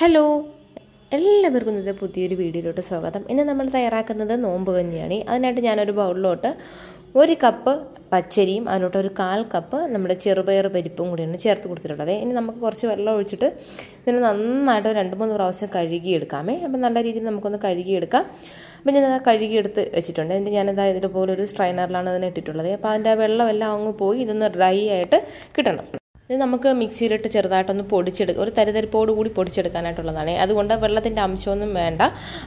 hello എല്ലാവർക്കും ഇന്നത്തെ പുതിയൊരു വീഡിയോയിലോട്ട് സ്വാഗതം ഇന്ന് നമ്മൾ തയ്യാറാക്കുന്നത് നോമ്പ് കഞ്ഞിയാണ് അതിനായിട്ട് ഞാനൊരു ബൗളിലോട്ട് ഒരു കപ്പ് പച്ചരിയും അതിലോട്ട് ഒരു കാൽ കപ്പ് നമ്മുടെ ചെറുപയർ പരിപ്പും കൂടിയാണ് ചേർത്ത് കൊടുത്തിട്ടുള്ളത് ഇനി നമുക്ക് കുറച്ച് വെള്ളം ഒഴിച്ചിട്ട് ഇതിന് നന്നായിട്ട് രണ്ട് മൂന്ന് പ്രാവശ്യം കഴുകിയെടുക്കാമേ അപ്പം നല്ല രീതിയിൽ നമുക്കൊന്ന് കഴുകിയെടുക്കാം അപ്പം ഞാൻ കഴുകിയെടുത്ത് വെച്ചിട്ടുണ്ട് എന്നിട്ട് ഞാനതാ പോലെ ഒരു സ്ട്രൈനറിലാണ് അതിനെ ഇട്ടിട്ടുള്ളത് അപ്പോൾ അതിൻ്റെ വെള്ളമെല്ലാം അങ്ങ് പോയി ഇതൊന്ന് ഡ്രൈ ആയിട്ട് കിട്ടണം ഇത് നമുക്ക് മിക്സിയിലിട്ട് ചെറുതായിട്ടൊന്ന് പൊടിച്ചെടുക്കുക ഒരു തരിതരിപ്പോട് കൂടി പൊടിച്ചെടുക്കാനായിട്ടുള്ളതാണ് അതുകൊണ്ട് വെള്ളത്തിൻ്റെ അംശമൊന്നും വേണ്ട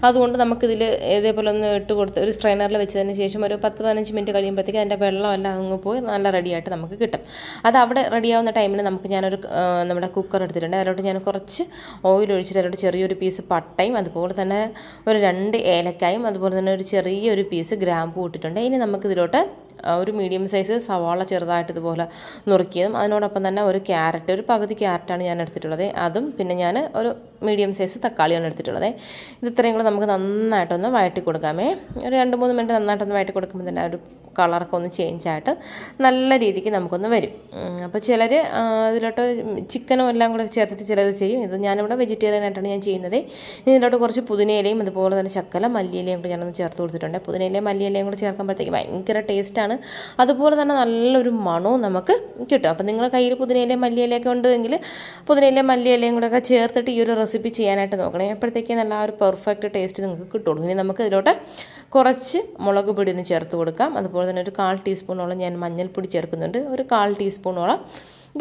അതുകൊണ്ട് നമുക്കിതിൽ ഇതേപോലെ ഒന്ന് ഇട്ട് കൊടുത്ത് ഒരു സ്ട്രെയിനറിൽ വെച്ചതിന് ശേഷം ഒരു പത്ത് പതിനഞ്ച് മിനിറ്റ് കഴിയുമ്പോഴത്തേക്ക് അതിൻ്റെ വെള്ളമെല്ലാം അങ്ങ് പോയി നല്ല റെഡിയായിട്ട് നമുക്ക് കിട്ടും അത് അവിടെ റെഡിയാവുന്ന ടൈമിൽ നമുക്ക് ഞാനൊരു നമ്മുടെ കുക്കർ എടുത്തിട്ടുണ്ട് അതിലോട്ട് ഞാൻ കുറച്ച് ഓയിൽ ഒഴിച്ചിട്ട് അതിലോട്ട് ചെറിയൊരു പീസ് പട്ടയും അതുപോലെ തന്നെ ഒരു രണ്ട് ഏലക്കായും അതുപോലെ തന്നെ ഒരു ചെറിയൊരു പീസ് ഗ്രാമ്പൂ ഇട്ടിട്ടുണ്ട് ഇനി നമുക്കിതിലോട്ട് ഒരു മീഡിയം സൈസ് സവാള ചെറുതായിട്ട് ഇതുപോലെ നുറുക്കിയതും അതിനോടൊപ്പം തന്നെ ഒരു ക്യാരറ്റ് ഒരു പകുതി ക്യാരറ്റാണ് ഞാൻ എടുത്തിട്ടുള്ളത് അതും പിന്നെ ഞാൻ ഒരു മീഡിയം സൈസ് തക്കാളിയാണ് എടുത്തിട്ടുള്ളത് ഇത് ഇത്രയും കൂടെ നമുക്ക് നന്നായിട്ടൊന്ന് വഴറ്റി കൊടുക്കാമേ ഒരു രണ്ട് മൂന്ന് മിനിറ്റ് നന്നായിട്ടൊന്ന് വഴറ്റി കൊടുക്കുമ്പോൾ തന്നെ ഒരു കളറൊക്കെ ഒന്ന് ചേഞ്ച് ആയിട്ട് നല്ല രീതിക്ക് നമുക്കൊന്ന് വരും അപ്പോൾ ചിലർ ഇതിലോട്ട് ചിക്കനും എല്ലാം കൂടെ ചേർത്തിട്ട് ചിലർ ചെയ്യും ഇത് ഞാനിവിടെ വെജിറ്റേറിയൻ ആയിട്ടാണ് ഞാൻ ചെയ്യുന്നത് ഇതിലോട്ട് കുറച്ച് പുതിനയിലയും അതുപോലെ തന്നെ ശക്കല മല്ലിയിലയും കൂടെ ഞാനൊന്ന് ചേർത്ത് കൊടുത്തിട്ടുണ്ട് പുതിനയിലയും മല്ലിയിലയും കൂടെ ചേർക്കുമ്പോഴത്തേക്ക് ഭയങ്കര ടേസ്റ്റ് ടേസ്റ്റാണ് അതുപോലെ തന്നെ നല്ലൊരു മണവും നമുക്ക് കിട്ടും അപ്പം നിങ്ങൾ കയ്യിൽ പുതിനയിലയും മല്ലിയിലയൊക്കെ ഉണ്ടെങ്കിൽ പുതിനയിലെ മല്ലിയിലയും കൂടെ ഒക്കെ ചേർത്തിട്ട് ഈ ഒരു റെസിപ്പി ചെയ്യാനായിട്ട് നോക്കണേ അപ്പോഴത്തേക്ക് നല്ല ഒരു പെർഫെക്റ്റ് ടേസ്റ്റ് നിങ്ങൾക്ക് കിട്ടുള്ളൂ ഇനി നമുക്ക് ഇതിലോട്ട് കുറച്ച് മുളക് പൊടി ഒന്ന് ചേർത്ത് കൊടുക്കാം അതുപോലെ തന്നെ ഒരു കാൽ ടീസ്പൂണോളം ഞാൻ മഞ്ഞൾപ്പൊടി ചേർക്കുന്നുണ്ട് ഒരു കാൽ ടീസ്പൂണോളം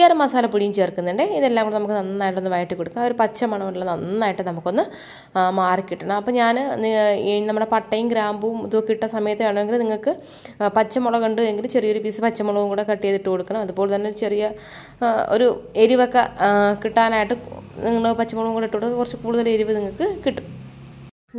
ഗരം മസാല പൊടിയും ചേർക്കുന്നുണ്ട് ഇതെല്ലാം കൂടെ നമുക്ക് നന്നായിട്ടൊന്ന് വയറ്റി കൊടുക്കാം ഒരു പച്ച മണമുള്ള നന്നായിട്ട് നമുക്കൊന്ന് മാറിക്കിട്ടണം അപ്പോൾ ഞാൻ നമ്മുടെ പട്ടയും ഗ്രാമ്പും ഇതൊക്കെ ഇട്ട സമയത്ത് വേണമെങ്കിൽ നിങ്ങൾക്ക് പച്ചമുളക് ഉണ്ട് എങ്കിൽ ചെറിയൊരു പീസ് പച്ചമുളകും കൂടെ കട്ട് ചെയ്തിട്ട് കൊടുക്കണം അതുപോലെ തന്നെ ചെറിയ ഒരു എരിവൊക്കെ കിട്ടാനായിട്ട് നിങ്ങൾ പച്ചമുളകും കൂടെ ഇട്ട് കൊടുക്കുക കുറച്ച് കൂടുതൽ എരിവ് നിങ്ങൾക്ക് കിട്ടും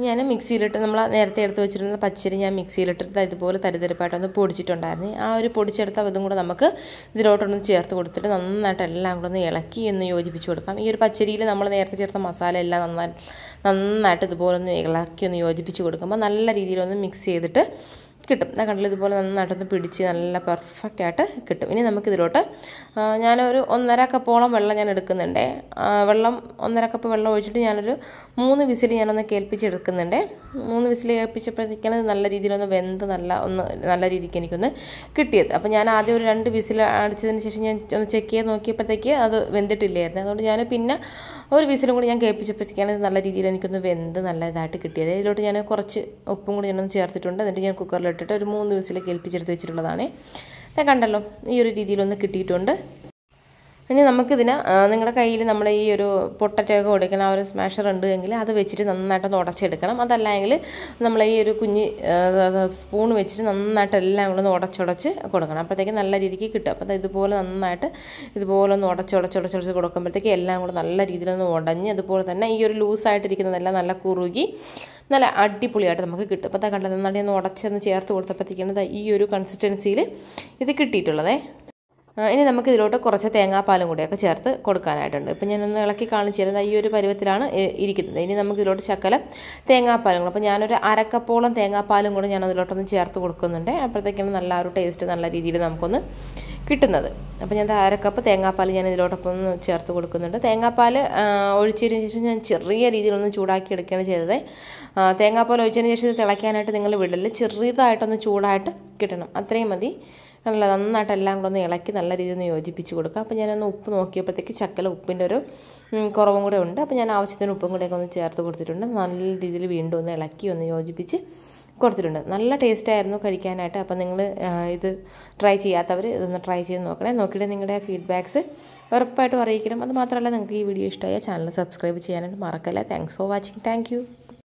ഞാൻ മിക്സിയിലിട്ട് നമ്മൾ നേരത്തെ എടുത്ത് വെച്ചിരുന്ന പച്ചരി ഞാൻ മിക്സിയിലിട്ടിട്ട് ഇതുപോലെ തരിതരിപ്പായിട്ടൊന്ന് പൊടിച്ചിട്ടുണ്ടായിരുന്നു ആ ഒരു പൊടിച്ചെടുത്ത അതും കൂടെ നമുക്ക് ഇതിലോട്ടൊന്ന് ചേർത്ത് കൊടുത്തിട്ട് നന്നായിട്ട് എല്ലാം കൂടെ ഒന്ന് ഇളക്കി ഒന്ന് യോജിപ്പിച്ച് കൊടുക്കാം ഈ ഒരു പച്ചരിയിൽ നമ്മൾ നേരത്തെ ചേർത്ത മസാല എല്ലാം നന്നായി നന്നായിട്ട് ഇതുപോലെ ഒന്ന് ഇളക്കി ഒന്ന് യോജിപ്പിച്ച് കൊടുക്കുമ്പോൾ നല്ല രീതിയിലൊന്ന് മിക്സ് ചെയ്തിട്ട് കിട്ടും ഞാൻ കണ്ടിൽ ഇതുപോലെ നന്നായിട്ടൊന്ന് പിടിച്ച് നല്ല പെർഫെക്റ്റ് ആയിട്ട് കിട്ടും ഇനി നമുക്കിതിലോട്ട് ഞാനൊരു ഒന്നര കപ്പോളം വെള്ളം ഞാൻ എടുക്കുന്നുണ്ട് വെള്ളം ഒന്നര കപ്പ് വെള്ളം ഒഴിച്ചിട്ട് ഞാനൊരു മൂന്ന് വിസിൽ ഞാനൊന്ന് കേൾപ്പിച്ചെടുക്കുന്നുണ്ട് മൂന്ന് വിസിൽ കേൾപ്പിച്ചപ്പോഴത്തേക്കാണ് നല്ല രീതിയിലൊന്ന് വെന്ത് നല്ല ഒന്ന് നല്ല രീതിക്ക് എനിക്കൊന്ന് കിട്ടിയത് അപ്പോൾ ഞാൻ ആദ്യം ഒരു രണ്ട് വിസിൽ അടിച്ചതിന് ശേഷം ഞാൻ ഒന്ന് ചെക്ക് ചെയ്ത് നോക്കിയപ്പോഴത്തേക്ക് അത് വെന്തിട്ടില്ലായിരുന്നു അതുകൊണ്ട് ഞാൻ പിന്നെ ഒരു വിസിലും കൂടി ഞാൻ കേൾപ്പിച്ചപ്പോഴത്തേക്കാണ് നല്ല രീതിയിൽ എനിക്കൊന്ന് വെന്ത് നല്ല ഇതായിട്ട് കിട്ടിയത് ഇതിലോട്ട് ഞാൻ കുറച്ച് ഉപ്പും കൂടി ഞാനൊന്ന് ചേർത്തിട്ടുണ്ട് എന്നിട്ട് ഞാൻ കുക്കറിൽ ഇട്ടിട്ട് ഒരു മൂന്ന് വിസിൽ കേൾപ്പിച്ചെടുത്ത് വെച്ചിട്ടുള്ളതാണ് കണ്ടല്ലോ ഈ ഒരു രീതിയിലൊന്ന് കിട്ടിയിട്ടുണ്ട് ഇനി നമുക്കിതിന് നിങ്ങളുടെ കയ്യിൽ നമ്മൾ ഈ ഒരു പൊട്ടറ്റൊക്കെ കൊടുക്കുന്ന ആ ഒരു സ്മാഷർ ഉണ്ട് എങ്കിൽ അത് വെച്ചിട്ട് നന്നായിട്ടൊന്ന് ഉടച്ചെടുക്കണം അതല്ലെങ്കിൽ നമ്മൾ ഈ ഒരു കുഞ്ഞ് സ്പൂൺ വെച്ചിട്ട് നന്നായിട്ട് എല്ലാം കൂടെ ഒന്ന് ഉടച്ചുടച്ച് കൊടുക്കണം അപ്പോഴത്തേക്ക് നല്ല രീതിക്ക് കിട്ടും അപ്പോൾ ഇതുപോലെ നന്നായിട്ട് ഇതുപോലെ ഒന്ന് ഉടച്ചുടച്ചുടച്ചുടച്ച് കൊടുക്കുമ്പോഴത്തേക്ക് എല്ലാം കൂടെ നല്ല രീതിയിലൊന്ന് ഉടഞ്ഞ് അതുപോലെ തന്നെ ഈ ഒരു ലൂസായിട്ടിരിക്കുന്നതെല്ലാം നല്ല കുറുകി നല്ല അടിപൊളിയായിട്ട് നമുക്ക് കിട്ടും അപ്പോൾ അതാ കണ്ടത് നന്നായിട്ട് ഒന്ന് ഉടച്ചൊന്ന് ചേർത്ത് കൊടുത്തപ്പോഴത്തേക്കാണ് ഈ ഒരു കൺസിസ്റ്റൻസിയിൽ ഇത് കിട്ടിയിട്ടുള്ളതേ ഇനി നമുക്ക് ഇതിലോട്ട് കുറച്ച് തേങ്ങാപ്പാലും കൂടെയൊക്കെ ചേർത്ത് കൊടുക്കാനായിട്ടുണ്ട് ഇപ്പം ഞാനൊന്ന് ഇളക്കി കാണിച്ചു തരുന്നത് ഈ ഒരു പരുവത്തിലാണ് ഇരിക്കുന്നത് ഇനി നമുക്ക് ഇതിലോട്ട് ശക്കല തേങ്ങാപ്പാലും കൂടെ അപ്പോൾ ഞാനൊരു അരക്കപ്പോളം തേങ്ങാപ്പാലും കൂടെ ഞാൻ അതിലോട്ടൊന്ന് ചേർത്ത് കൊടുക്കുന്നുണ്ട് അപ്പോഴത്തേക്കാണ് നല്ല ഒരു ടേസ്റ്റ് നല്ല രീതിയിൽ നമുക്കൊന്ന് കിട്ടുന്നത് അപ്പോൾ ഞാൻ അരക്കപ്പ് തേങ്ങാപ്പാൽ ഞാൻ ഇതിലോട്ടൊപ്പം ഒന്ന് ചേർത്ത് കൊടുക്കുന്നുണ്ട് തേങ്ങാപ്പാൽ ഒഴിച്ചതിന് ശേഷം ഞാൻ ചെറിയ രീതിയിലൊന്ന് ചൂടാക്കി എടുക്കുകയാണ് ചെയ്തത് തേങ്ങാപ്പാൽ ഒഴിച്ചതിന് ശേഷം ഇത് തിളയ്ക്കാനായിട്ട് നിങ്ങൾ വിടല് ചെറിയതായിട്ടൊന്ന് ചൂടായിട്ട് കിട്ടണം അത്രയും മതി നല്ല നന്നായിട്ട് എല്ലാം കൂടെ ഒന്ന് ഇളക്കി നല്ല രീതിയിൽ ഒന്ന് യോജിപ്പിച്ച് കൊടുക്കുക അപ്പോൾ ഞാനൊന്ന് ഉപ്പ് നോക്കിയപ്പോഴത്തേക്ക് ചക്കല ഉപ്പിൻ്റെ ഒരു കുറവും കൂടെ ഉണ്ട് അപ്പോൾ ഞാൻ ആവശ്യത്തിന് ഉപ്പും കൂടെയൊക്കെ ഒന്ന് ചേർത്ത് കൊടുത്തിട്ടുണ്ട് നല്ല രീതിയിൽ വീണ്ടും ഒന്ന് ഇളക്കി ഒന്ന് യോജിപ്പിച്ച് കൊടുത്തിട്ടുണ്ട് നല്ല ടേസ്റ്റായിരുന്നു കഴിക്കാനായിട്ട് അപ്പോൾ നിങ്ങൾ ഇത് ട്രൈ ചെയ്യാത്തവർ ഇതൊന്ന് ട്രൈ ചെയ്ത് നോക്കണേ നോക്കിയിട്ട് നിങ്ങളുടെ ഫീഡ്ബാക്ക്സ് ഉറപ്പായിട്ടും അറിയിക്കണം അത് മാത്രമല്ല നിങ്ങൾക്ക് ഈ വീഡിയോ ഇഷ്ടമായ ചാനൽ സബ്സ്ക്രൈബ് ചെയ്യാനായിട്ട് മറക്കല്ലേ താങ്ക്സ് ഫോർ വാച്ചിങ് താങ്ക്